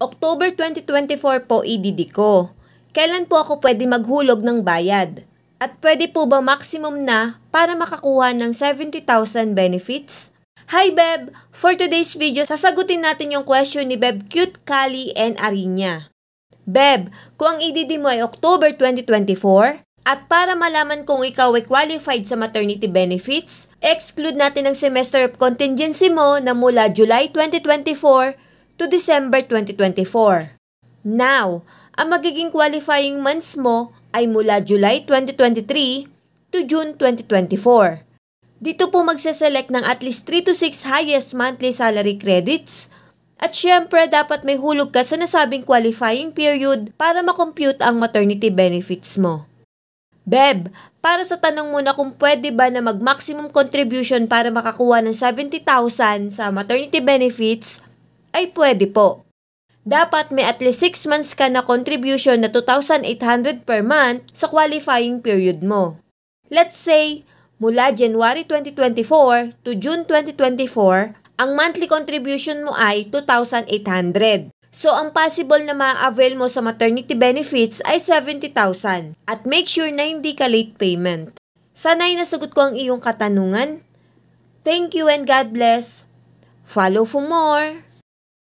October 2024 po EDD ko. Kailan po ako pwede maghulog ng bayad? At pwede po ba maximum na para makakuha ng 70,000 benefits? Hi Beb! For today's video, sasagutin natin yung question ni Beb Cute, Kali, and Arinya. Beb, kung ang EDD mo ay October 2024, at para malaman kung ikaw ay qualified sa maternity benefits, exclude natin ang semester of contingency mo na mula July 2024 to December 2024. Now, ang magiging qualifying months mo ay mula July 2023 to June 2024. Dito po magsa-select ng at least 3 to 6 highest monthly salary credits at syempre dapat may hulog ka sa nasabing qualifying period para makompute ang maternity benefits mo. Beb, para sa tanong mo na kung pwede ba na mag-maximum contribution para makakuha ng 70,000 sa maternity benefits, ay pwede po. Dapat may at least 6 months ka na contribution na 2,800 per month sa qualifying period mo. Let's say, mula January 2024 to June 2024, ang monthly contribution mo ay 2,800. So, ang possible na ma-avail mo sa maternity benefits ay 70,000 at make sure na hindi ka late payment. Sana'y nasagot ko ang iyong katanungan. Thank you and God bless. Follow for more.